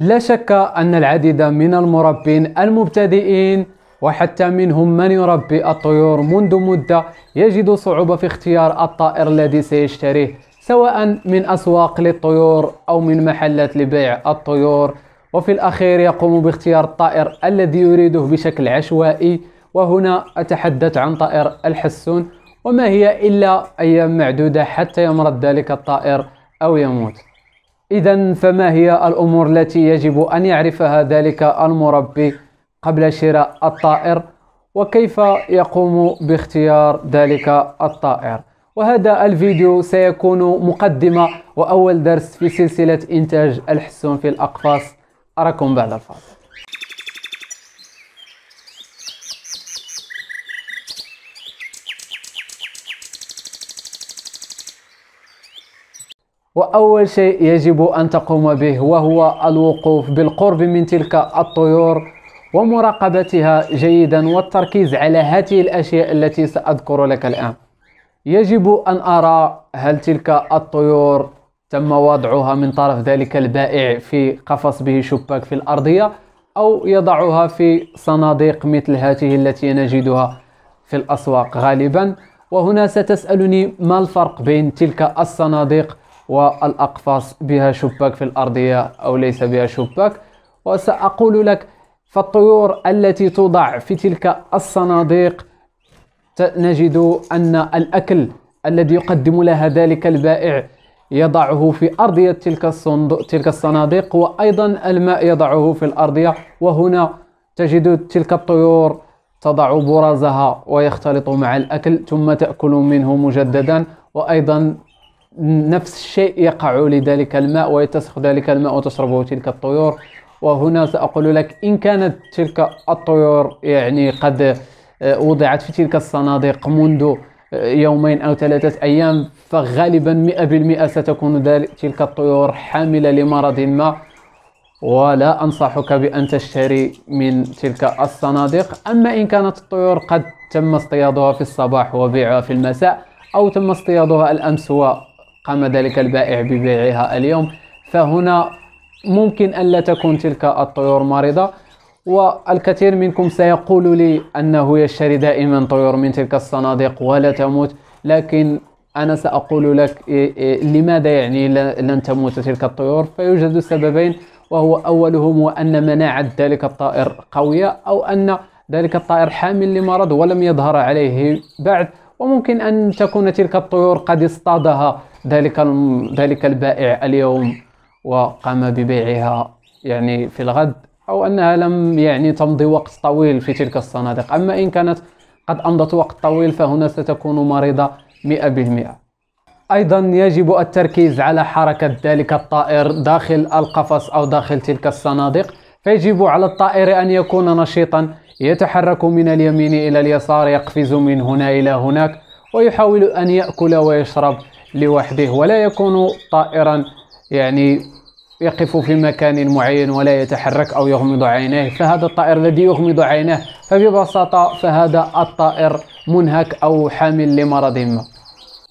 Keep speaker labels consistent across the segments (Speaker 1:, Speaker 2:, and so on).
Speaker 1: لا شك أن العديد من المربين المبتدئين وحتى منهم من يربي الطيور منذ مدة يجد صعوبة في اختيار الطائر الذي سيشتريه سواء من أسواق للطيور أو من محلات لبيع الطيور وفي الأخير يقوم باختيار الطائر الذي يريده بشكل عشوائي وهنا أتحدث عن طائر الحسون وما هي إلا أيام معدودة حتى يمرض ذلك الطائر أو يموت إذا فما هي الأمور التي يجب أن يعرفها ذلك المربي قبل شراء الطائر وكيف يقوم باختيار ذلك الطائر وهذا الفيديو سيكون مقدمة وأول درس في سلسلة إنتاج الحسون في الأقفاص أراكم بعد الفاصل وأول شيء يجب أن تقوم به وهو الوقوف بالقرب من تلك الطيور ومراقبتها جيدا والتركيز على هذه الأشياء التي سأذكر لك الآن يجب أن أرى هل تلك الطيور تم وضعها من طرف ذلك البائع في قفص به شباك في الأرضية أو يضعها في صناديق مثل هذه التي نجدها في الأسواق غالبا وهنا ستسألني ما الفرق بين تلك الصناديق والأقفاص بها شباك في الأرضية أو ليس بها شباك وسأقول لك فالطيور التي توضع في تلك الصناديق نجد أن الأكل الذي يقدم لها ذلك البائع يضعه في أرضية تلك الصندوق تلك الصناديق وأيضا الماء يضعه في الأرضية وهنا تجد تلك الطيور تضع برازها ويختلط مع الأكل ثم تأكل منه مجددا وأيضا نفس الشيء يقع لذلك الماء ويتسخ ذلك الماء وتشربه تلك الطيور وهنا سأقول لك إن كانت تلك الطيور يعني قد آه، وضعت في تلك الصناديق منذ آه، يومين أو ثلاثة أيام فغالبا 100% ستكون تلك الطيور حاملة لمرض ما ولا أنصحك بأن تشتري من تلك الصناديق أما إن كانت الطيور قد تم اصطيادها في الصباح وبيعها في المساء أو تم اصطيادها الأمس قام ذلك البائع ببيعها اليوم فهنا ممكن أن لا تكون تلك الطيور مريضة والكثير منكم سيقول لي أنه يشتري دائما طيور من تلك الصناديق ولا تموت لكن أنا سأقول لك إيه، إيه، لماذا يعني لن تموت تلك الطيور فيوجد سببين وهو أولهم وأن أن مناعة ذلك الطائر قوية أو أن ذلك الطائر حامل لمرض ولم يظهر عليه بعد وممكن أن تكون تلك الطيور قد اصطادها ذلك ذلك البائع اليوم وقام ببيعها يعني في الغد أو أنها لم يعني تمضي وقت طويل في تلك الصناديق أما إن كانت قد أمضت وقت طويل فهنا ستكون مريضة 100% أيضا يجب التركيز على حركة ذلك الطائر داخل القفص أو داخل تلك الصناديق فيجب على الطائر أن يكون نشيطا يتحرك من اليمين إلى اليسار يقفز من هنا إلى هناك ويحاول أن يأكل ويشرب لوحده ولا يكون طائرا يعني يقف في مكان معين ولا يتحرك أو يغمض عينيه فهذا الطائر الذي يغمض عينه فببساطة فهذا الطائر منهك أو حامل لمرض ما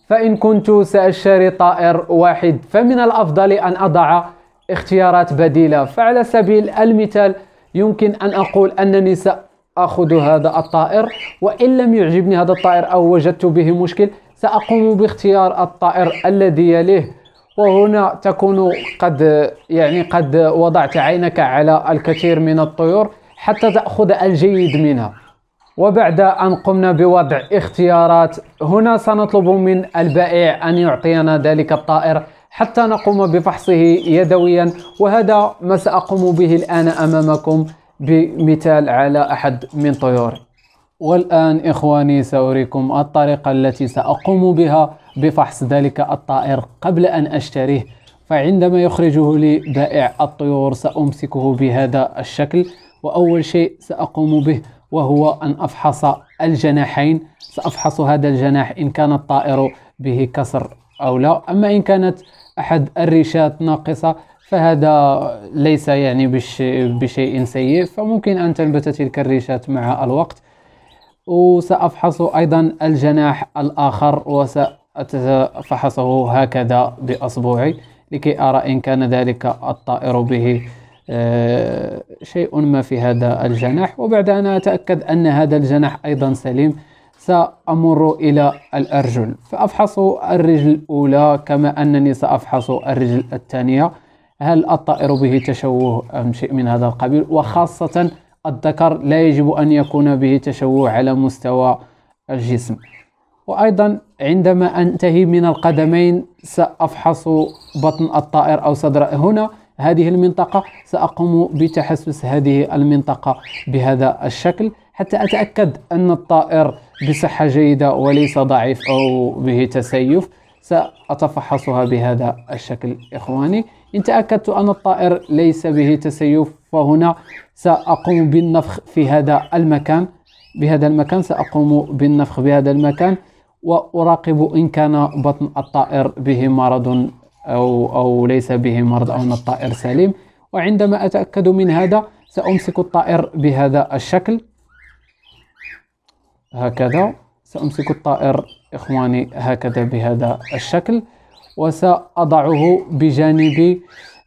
Speaker 1: فإن كنت سأشتري طائر واحد فمن الأفضل أن أضع اختيارات بديلة فعلى سبيل المثال يمكن أن أقول أنني سأ أخذ هذا الطائر وإن لم يعجبني هذا الطائر أو وجدت به مشكل سأقوم باختيار الطائر الذي يليه وهنا تكون قد يعني قد وضعت عينك على الكثير من الطيور حتى تأخذ الجيد منها وبعد أن قمنا بوضع اختيارات هنا سنطلب من البائع أن يعطينا ذلك الطائر حتى نقوم بفحصه يدويا وهذا ما سأقوم به الآن أمامكم بمثال على أحد من طيوري والآن إخواني سأريكم الطريقة التي سأقوم بها بفحص ذلك الطائر قبل أن أشتريه فعندما يخرجه لي بائع الطيور سأمسكه بهذا الشكل وأول شيء سأقوم به وهو أن أفحص الجناحين سأفحص هذا الجناح إن كان الطائر به كسر أو لا أما إن كانت أحد الريشات ناقصة فهذا ليس يعني بشيء سيء فممكن أن تنبت تلك الريشات مع الوقت وسأفحص أيضا الجناح الآخر وسأفحصه هكذا بأصبعي لكي أرى إن كان ذلك الطائر به آه، شيء ما في هذا الجناح وبعد أن أتأكد أن هذا الجناح أيضا سليم سأمر إلى الأرجل فأفحص الرجل الأولى كما أنني سأفحص الرجل الثانية هل الطائر به تشوه أم شيء من هذا القبيل وخاصة الذكر لا يجب أن يكون به تشوه على مستوى الجسم وأيضا عندما أنتهي من القدمين سأفحص بطن الطائر أو صدر هنا هذه المنطقة سأقوم بتحسس هذه المنطقة بهذا الشكل حتى أتأكد أن الطائر بصحة جيدة وليس ضعيف أو به تسيف سأتفحصها بهذا الشكل إخواني إن تأكدت أن الطائر ليس به تسيف فهنا سأقوم بالنفخ في هذا المكان بهذا المكان سأقوم بالنفخ بهذا المكان وأراقب إن كان بطن الطائر به مرض أو, أو ليس به مرض أو أن الطائر سليم وعندما أتأكد من هذا سأمسك الطائر بهذا الشكل هكذا سأمسك الطائر إخواني هكذا بهذا الشكل وسأضعه بجانب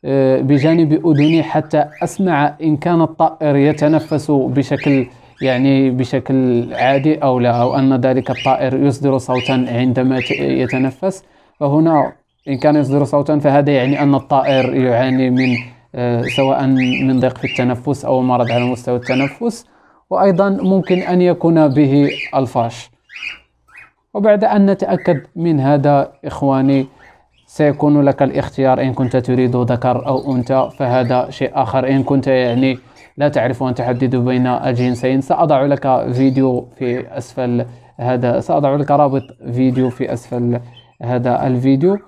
Speaker 1: آه، بجانب أذني حتى أسمع إن كان الطائر يتنفس بشكل يعني بشكل عادي أو لا أو أن ذلك الطائر يصدر صوتا عندما يتنفس فهنا إن كان يصدر صوتا فهذا يعني أن الطائر يعاني من آه، سواء من ضيق في التنفس أو مرض على مستوى التنفس وأيضا ممكن أن يكون به الفاش وبعد أن نتأكد من هذا إخواني سيكون لك الاختيار إن كنت تريد ذكر أو أنثى فهذا شيء آخر إن كنت يعني لا تعرف أن تحدد بين الجنسين سأضع لك فيديو في أسفل هذا سأضع لك رابط فيديو في أسفل هذا الفيديو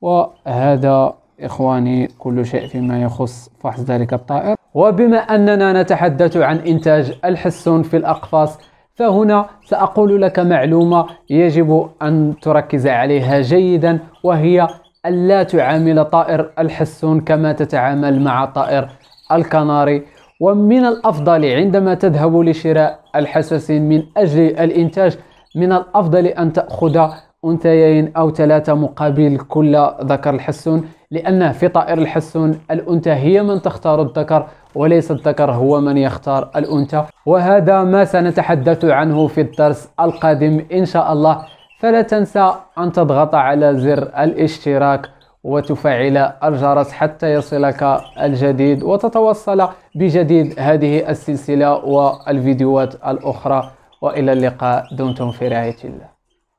Speaker 1: وهذا إخواني كل شيء فيما يخص فحص ذلك الطائر وبما أننا نتحدث عن إنتاج الحسون في الأقفاص فهنا سأقول لك معلومة يجب أن تركز عليها جيدا وهي ألا تعامل طائر الحسون كما تتعامل مع طائر الكناري ومن الأفضل عندما تذهب لشراء الحساسين من أجل الإنتاج من الأفضل أن تأخذ أنثيين أو ثلاثة مقابل كل ذكر الحسون لأن في طائر الحسون الأنثى هي من تختار الذكر وليس الذكر هو من يختار الأنثى وهذا ما سنتحدث عنه في الدرس القادم إن شاء الله فلا تنسى أن تضغط على زر الاشتراك وتفعل الجرس حتى يصلك الجديد وتتوصل بجديد هذه السلسلة والفيديوهات الأخرى وإلى اللقاء دمتم في رعاية الله